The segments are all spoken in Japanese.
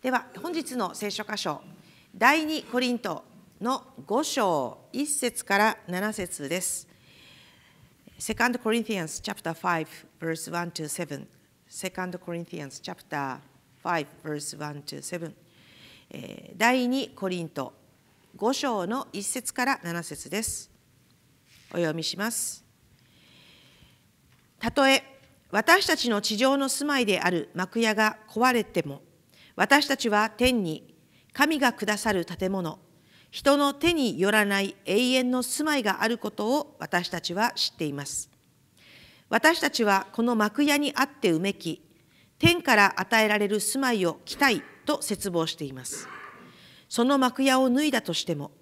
では本日の聖書箇所第2コリントの5章1節から7節です。2 Corinthians chapter 5 verse 1 to 7 2 Corinthians chapter 5 verse 1 to 7第2コリント5章の1節から7節です。お読みします。たとえ私たちの地上の住まいである幕屋が壊れても私たちは天に神がくださる建物人の手によらない永遠の住まいがあることを私たちは知っています私たちはこの幕屋にあってうめき天から与えられる住まいを着たいと切望していますその幕屋を脱いだとしても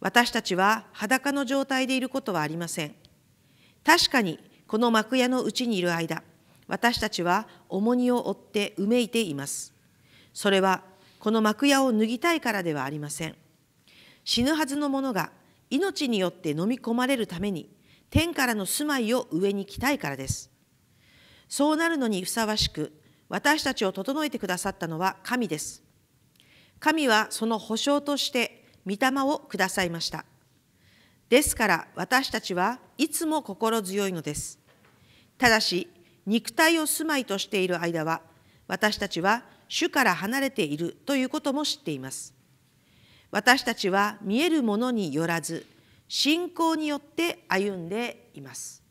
私たちは裸の状態でいることはありません確かにこの幕屋のうちにいる間私たちは重荷を負ってうめいていますそれはこの幕屋を脱ぎたいからではありません死ぬはずのものが命によって飲み込まれるために天からの住まいを上に来たいからですそうなるのにふさわしく私たちを整えてくださったのは神です神はその保証として御霊をくださいましたですから私たちはいつも心強いのですただし肉体を住まいとしている間は私たちは主から離れているということも知っています。私たちは見えるものによらず信仰によって歩んでいます。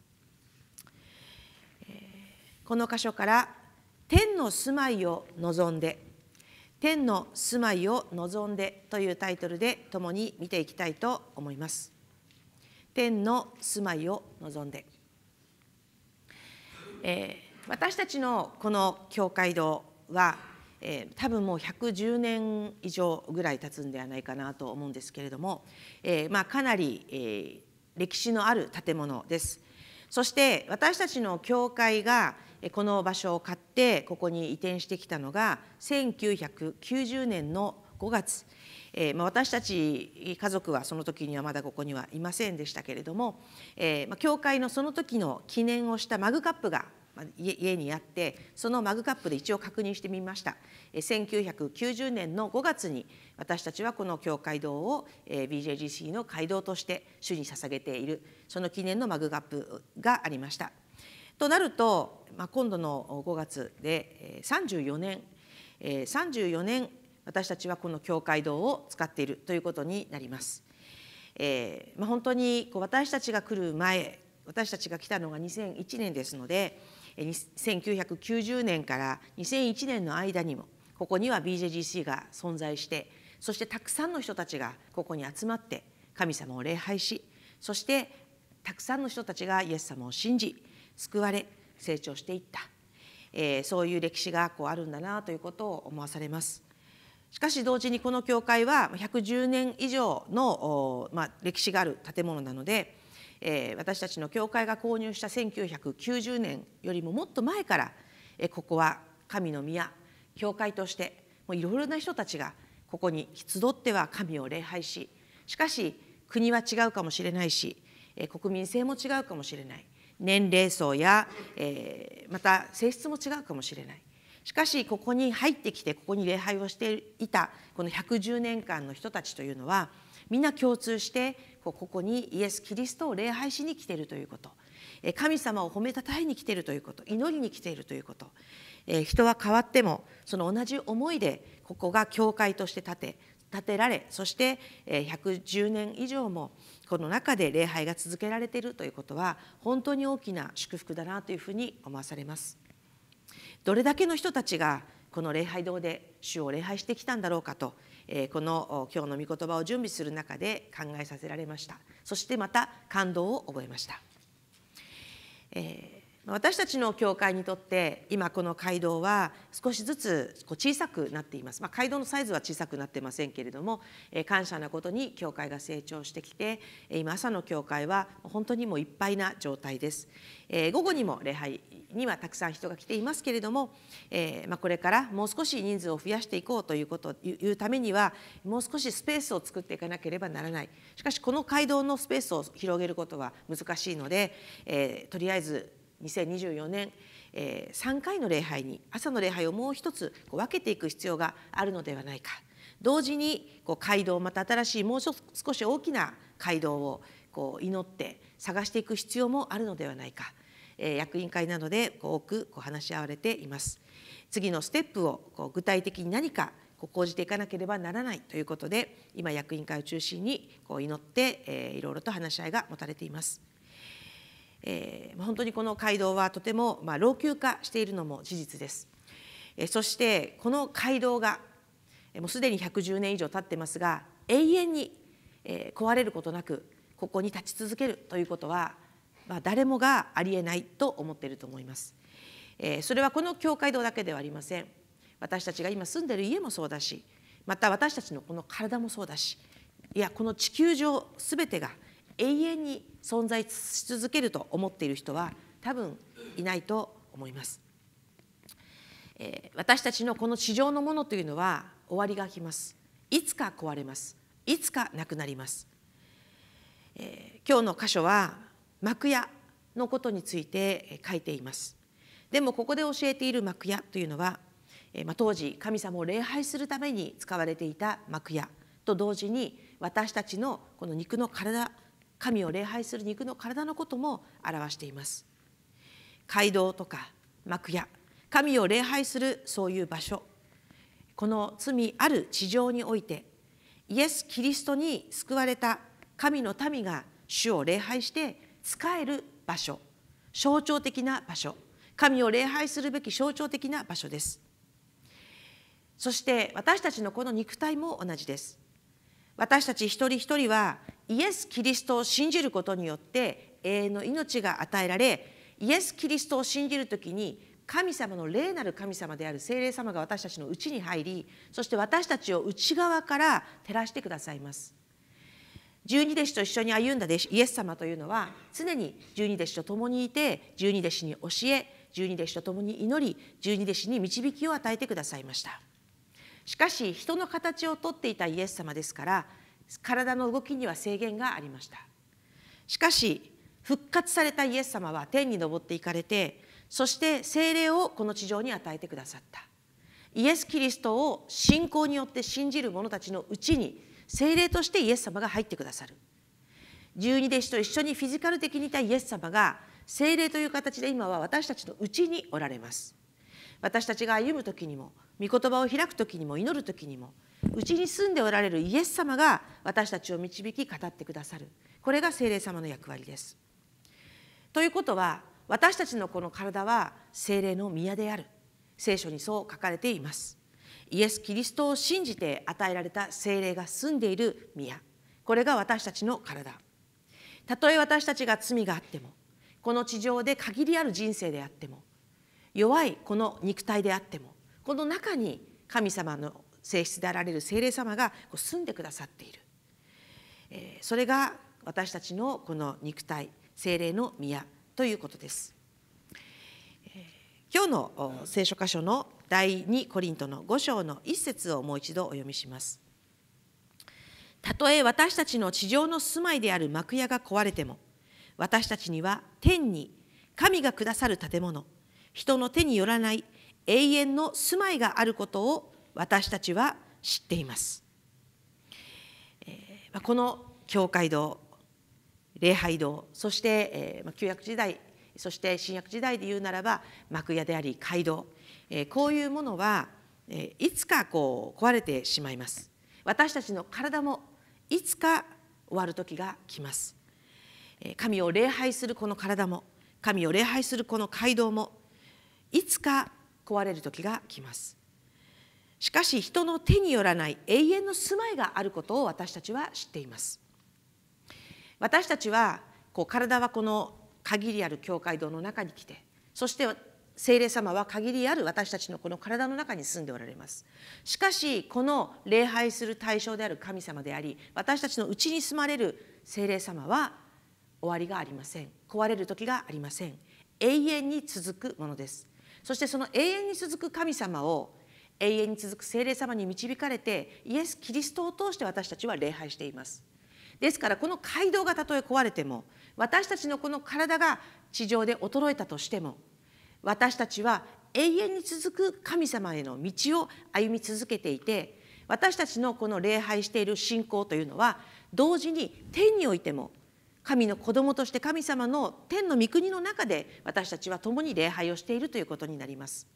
この箇所から天の住まいを望んで天の住まいを望んでというタイトルで共に見ていきたいと思います。天の住まいを望んで、えー、私たちのこの教会堂はえー、多分もう110年以上ぐらい経つんではないかなと思うんですけれども、えーまあ、かなり、えー、歴史のある建物です。そして私たちの教会がこの場所を買ってここに移転してきたのが1990年の5月、えーまあ、私たち家族はその時にはまだここにはいませんでしたけれども、えーまあ、教会のその時の記念をしたマグカップが家にやってそのマグカップで一応確認してみました1990年の5月に私たちはこの教会堂を BJGC の会堂として主に捧げているその記念のマグカップがありましたとなると、まあ、今度の5月で34年34年私たちはこの教会堂を使っているということになります。えーまあ、本当にこう私たちが来る前私たちが来たのが2001年ですので1990年から2001年の間にもここには BJGC が存在してそしてたくさんの人たちがここに集まって神様を礼拝しそしてたくさんの人たちがイエス様を信じ救われ成長していった、えー、そういう歴史がこうあるんだなということを思わされます。しかし同時にこの教会は110年以上の、まあ、歴史がある建物なのでえ私たちの教会が購入した1990年よりももっと前から、えここは神の宮教会としてもういろいろな人たちがここに集っては神を礼拝ししかし国は違うかもしれないし、え国民性も違うかもしれない年齢層や、えまた性質も違うかもしれないしかしここに入ってきてここに礼拝をしていたこの110年間の人たちというのはみんな共通してここにイエス・キリストを礼拝しに来ているということ神様を褒めたたえに来ているということ祈りに来ているということ人は変わってもその同じ思いでここが教会として建て建てられそして110年以上もこの中で礼拝が続けられているということは本当に大きな祝福だなというふうに思わされます。どれだけの人たちがこの礼拝堂で主を礼拝してきたんだろうかと、えこの今日の御言葉を準備する中で考えさせられましたそしてまた感動を覚えました、え私たちの教会にとって今この街道は少しずつ小さくなっています、まあ、街道のサイズは小さくなってませんけれども、え感謝なことに教会が成長してきて今朝の教会は本当にもういっぱいな状態です、え午後にも礼拝にはたくさん人が来ていますけれども、えー、まあ、これからもう少し人数を増やしていこうというこというためにはもう少しスペースを作っていかなければならないしかしこの街道のスペースを広げることは難しいので、えー、とりあえず2024年、えー、3回の礼拝に朝の礼拝をもう一つこう分けていく必要があるのではないか同時にこう街道また新しいもう少し大きな街道をこう祈って探していく必要もあるのではないか役員会などで多く話し合われています。次のステップをこう具体的に何かこう講じていかなければならないということで今役員会を中心にこう祈っていろいろと話し合いが持たれています。えー、本当にこの街道はとても、まあ、老朽化しているのも事実です。えそしてこの街道がもうすでに110年以上経ってますが永遠に、え壊れることなくここに立ち続けるということはま誰もがありえないと思っていると思います、えそれはこの教会堂だけではありません私たちが今住んでいる家もそうだしまた私たちのこの体もそうだしいやこの地球上すべてが永遠に存在し続けると思っている人は多分いないと思います、え私たちのこの地上のものというのは終わりが来ますいつか壊れますいつかなくなります、え今日の箇所は幕屋のことについて書いていますでもここで教えている幕屋というのは、ま当時神様を礼拝するために使われていた幕屋と同時に私たちのこの肉の体神を礼拝する肉の体のことも表しています街道とか幕屋神を礼拝するそういう場所この罪ある地上においてイエス・キリストに救われた神の民が主を礼拝して使える場所象徴的な場所神を礼拝するべき象徴的な場所ですそして私たちのこの肉体も同じです私たち一人一人はイエス・キリストを信じることによって永遠の命が与えられイエス・キリストを信じる時に神様の霊なる神様である聖霊様が私たちの内に入りそして私たちを内側から照らしてくださいます十二弟子と一緒に歩んだ弟子イエス様というのは常に十二弟子と共にいて十二弟子に教え十二弟子と共に祈り十二弟子に導きを与えてくださいましたしかし人の形をとっていたイエス様ですから体の動きには制限がありましたしかし復活されたイエス様は天に登っていかれてそして精霊をこの地上に与えてくださったイエス・キリストを信仰によって信じる者たちのうちに精霊としてイエス様が入ってくださる十二弟子と一緒にフィジカル的にいたイエス様が精霊という形で今は私たちのうちにおられます私たちが歩む時にも御言葉を開く時にも祈る時にもうちに住んでおられるイエス様が私たちを導き語ってくださるこれが精霊様の役割です。ということは私たちのこの体は精霊の宮である聖書にそう書かれています。イエス・キリストを信じて与えられた精霊が住んでいる宮これが私たちの体たとえ私たちが罪があってもこの地上で限りある人生であっても弱いこの肉体であってもこの中に神様の性質であられる精霊様が住んでくださっている、えそれが私たちのこの肉体精霊の宮ということです。今日の聖書箇所の第2コリントの5章の1節をもう一度お読みします。たとえ私たちの地上の住まいである幕屋が壊れても私たちには天に神がくださる建物人の手によらない永遠の住まいがあることを私たちは知っています。この教会堂礼拝堂そして旧約時代そして新約時代で言うならば幕屋であり街道えこういうものは、えいつかこう壊れてしまいます私たちの体もいつか終わる時が来ます神を礼拝するこの体も神を礼拝するこの街道もいつか壊れる時が来ますしかし人の手によらない永遠の住まいがあることを私たちは知っています私たちはこう体はこの限りある教会堂の中に来てそして聖霊様は限りある私たちのこの体の中に住んでおられますしかしこの礼拝する対象である神様であり私たちのうちに住まれる聖霊様は終わりがありません壊れる時がありません永遠に続くものですそしてその永遠に続く神様を永遠に続く聖霊様に導かれてイエス・キリストを通して私たちは礼拝していますですからこの街道がたとえ壊れても私たちのこの体が地上で衰えたとしても私たちは永遠に続く神様への道を歩み続けていて私たちのこの礼拝している信仰というのは同時に天においても神の子供として神様の天の御国の中で私たちは共に礼拝をしているということになります。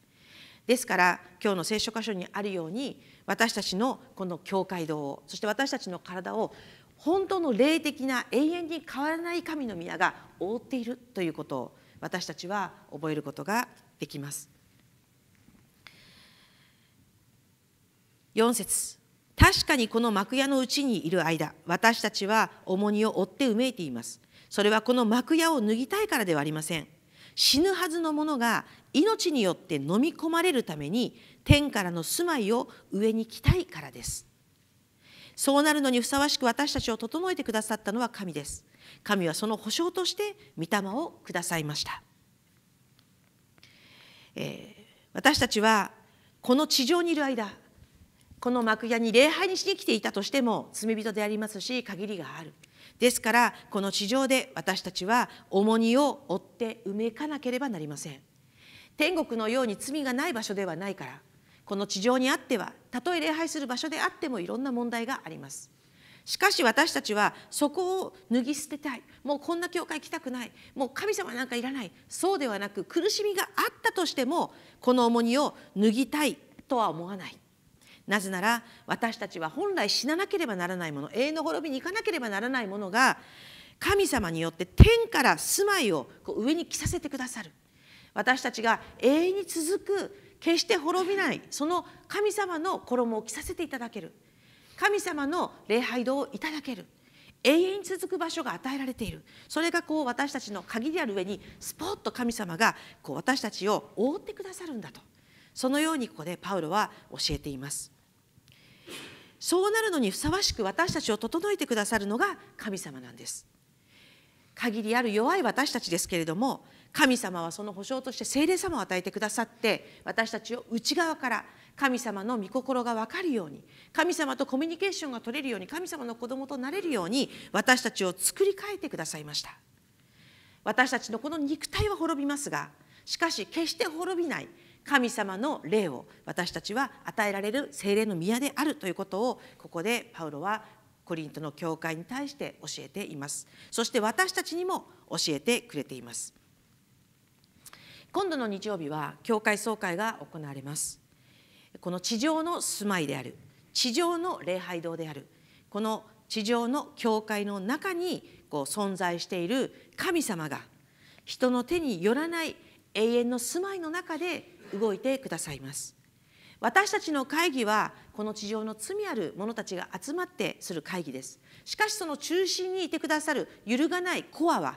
ですから今日の聖書箇所にあるように私たちのこの教会堂をそして私たちの体を本当の霊的な永遠に変わらない神の宮が覆っているということを私たちは覚えることができます。4節確かにこの幕屋のうちにいる間私たちは重荷を負ってうめいていますそれはこの幕屋を脱ぎたいからではありません死ぬはずのものが命によって飲み込まれるために天からの住まいを上に来たいからですそうなるのにふさわしく私たちを整えてくださったのは神です神はその保証として御霊をくださいました、えー、私たちはこの地上にいる間この幕屋に礼拝にしに来ていたとしても罪人でありますし限りがあるですからこの地上で私たちは重荷を負って埋めかなければなりません天国のように罪がない場所ではないからこの地上にあってはたとえ礼拝する場所であってもいろんな問題がありますしかし私たちはそこを脱ぎ捨てたいもうこんな教会来たくないもう神様なんかいらないそうではなく苦しみがあったとしてもこの重荷を脱ぎたいとは思わないなぜなら私たちは本来死ななければならないもの永遠の滅びに行かなければならないものが神様によって天から住まいをこう上に着させてくださる私たちが永遠に続く決して滅びないその神様の衣を着させていただける神様の礼拝堂をいただける永遠に続く場所が与えられているそれがこう私たちの鍵である上にスポッと神様がこう私たちを覆ってくださるんだとそのようにここでパウロは教えていますそうなるのにふさわしく私たちを整えてくださるのが神様なんです限りある弱い私たちですけれども神様はその保証として精霊様を与えてくださって私たちを内側から神様の御心が分かるように神様とコミュニケーションが取れるように神様の子供となれるように私たちを作り変えてくださいました私たちのこの肉体は滅びますがしかし決して滅びない神様の霊を私たちは与えられる精霊の宮であるということをここでパウロはコリントの教会に対して教えていますそして私たちにも教えてくれています今度の日曜日は教会総会が行われますこの地上の住まいである地上の礼拝堂であるこの地上の教会の中にこう存在している神様が人の手によらない永遠の住まいの中で動いてくださいます私たちの会議はこの地上の罪ある者たちが集まってする会議ですしかしその中心にいてくださる揺るがないコアは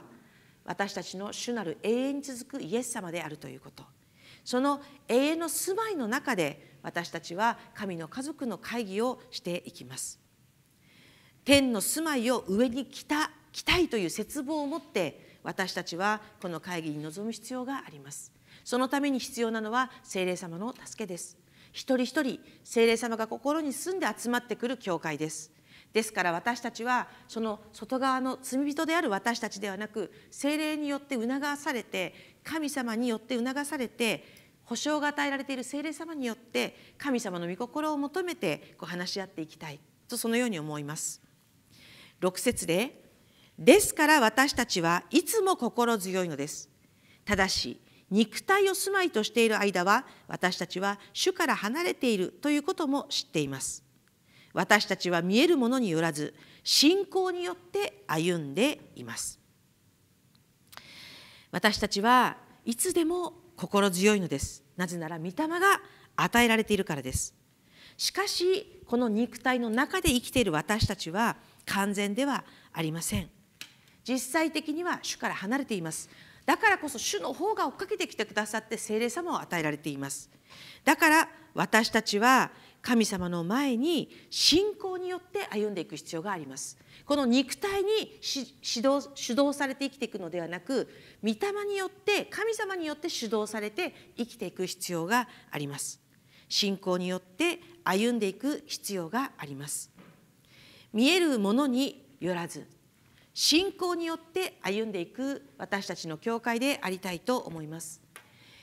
私たちの主なる永遠に続くイエス様であるということその永遠の住まいの中で私たちは神の家族の会議をしていきます天の住まいを上に来た来たいという絶望を持って私たちはこの会議に臨む必要がありますそのために必要なのは聖霊様の助けです一人一人精霊様が心に住んで集まってくる教会ですですから私たちはその外側の罪人である私たちではなく精霊によって促されて神様によって促されて保証が与えられている精霊様によって神様の御心を求めてこう話し合っていきたいとそのように思います6節で「ですから私たちはいつも心強いのです」ただし肉体を住まいとしている間は私たちは主から離れているということも知っています私たちは見えるものによらず信仰によって歩んでいます私たちはいつでも心強いのですなぜなら御霊が与えられているからですしかしこの肉体の中で生きている私たちは完全ではありません実際的には主から離れていますだからこそ主の方が追っかけてきてくださって聖霊様を与えられていますだから私たちは神様の前に信仰によって歩んでいく必要がありますこの肉体に指導主導されて生きていくのではなく御霊によって神様によって主導されて生きていく必要があります信仰によって歩んでいく必要があります見えるものによらず信仰によって歩んでいく私たちの教会でありたいと思います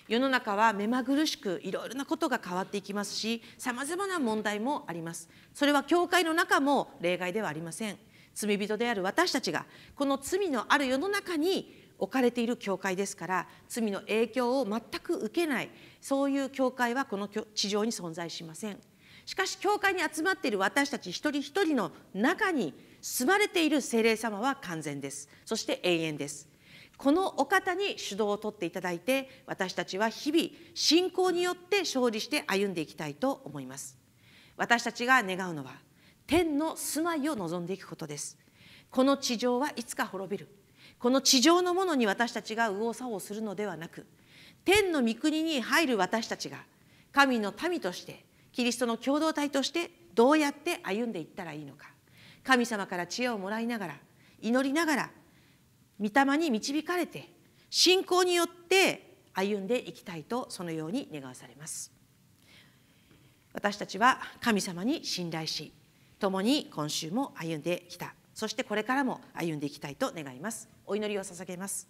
世の中は目まぐるしくいろいろなことが変わっていきますし様々な問題もありますそれは教会の中も例外ではありません罪人である私たちがこの罪のある世の中に置かれている教会ですから罪の影響を全く受けないそういう教会はこの地上に存在しませんしかし教会に集まっている私たち一人一人の中に住まれている聖霊様は完全ですそして永遠ですこのお方に主導を取っていただいて私たちは日々信仰によって勝利して歩んでいきたいと思います私たちが願うのは天の住まいを望んでいくことですこの地上はいつか滅びるこの地上のものに私たちが右往左往するのではなく天の御国に入る私たちが神の民としてキリストの共同体としてどうやって歩んでいったらいいのか神様から知恵をもらいながら祈りながら御霊に導かれて信仰によって歩んでいきたいとそのように願わされます私たちは神様に信頼し共に今週も歩んできたそしてこれからも歩んでいきたいと願いますお祈りを捧げます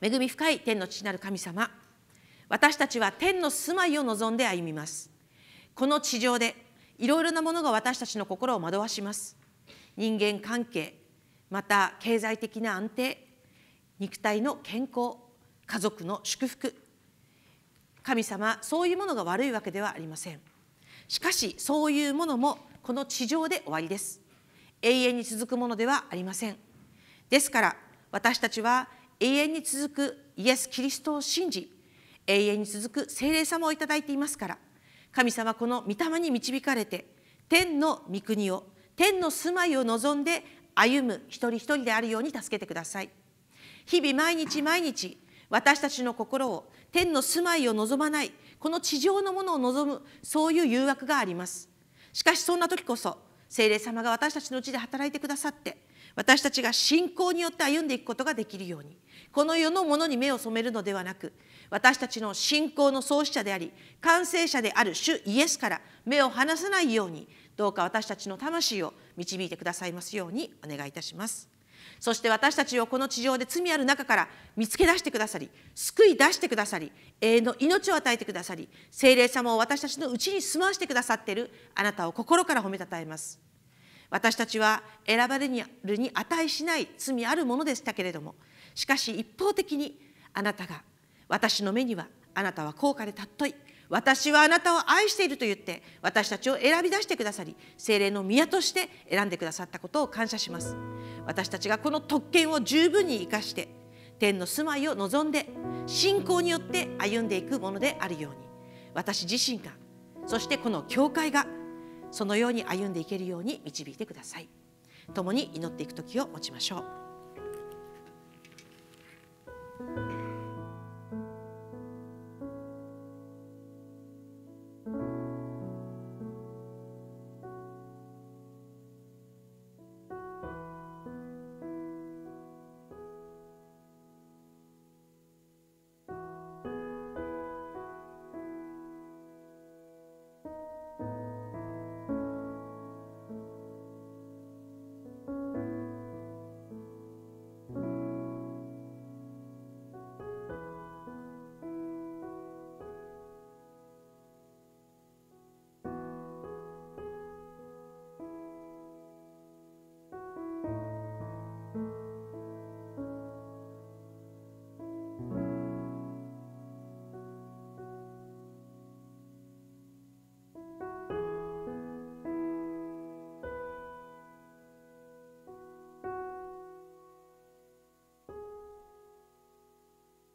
恵み深い天の父なる神様私たちは天の住まいを望んで歩みますこの地上でいろいろなものが私たちの心を惑わします人間関係また経済的な安定肉体の健康家族の祝福神様そういうものが悪いわけではありませんしかしそういうものもこの地上で終わりです永遠に続くものではありませんですから私たちは永遠に続くイエス・キリストを信じ永遠に続く聖霊様をいただいていますから神様この御霊に導かれて天の御国を天の住まいを望んで歩む一人一人であるように助けてください日々毎日毎日私たちの心を天の住まいを望まないこの地上のものを望むそういう誘惑がありますしかしそんな時こそ聖霊様が私たちのうちで働いてくださって私たちが信仰によって歩んでいくことができるようにこの世のものに目を染めるのではなく私たちの信仰の創始者であり完成者である主イエスから目を離さないようにどうか私たちの魂を導いてくださいますようにお願いいたしますそして私たちをこの地上で罪ある中から見つけ出してくださり救い出してくださり永遠の命を与えてくださり聖霊様を私たちのうちに住まわしてくださっているあなたを心から褒めたたえます私たちは選ばれるに値しない罪あるものでしたけれどもしかし一方的にあなたが私の目にはあなたは高価で尊い私はあなたを愛していると言って私たちを選び出してくださり精霊の宮として選んでくださったことを感謝します私たちがこの特権を十分に生かして天の住まいを望んで信仰によって歩んでいくものであるように私自身がそしてこの教会がそのように歩んでいけるように導いてください共に祈っていく時を持ちましょう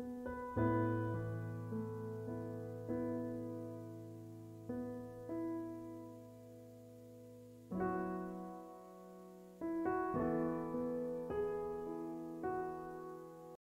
Thank you.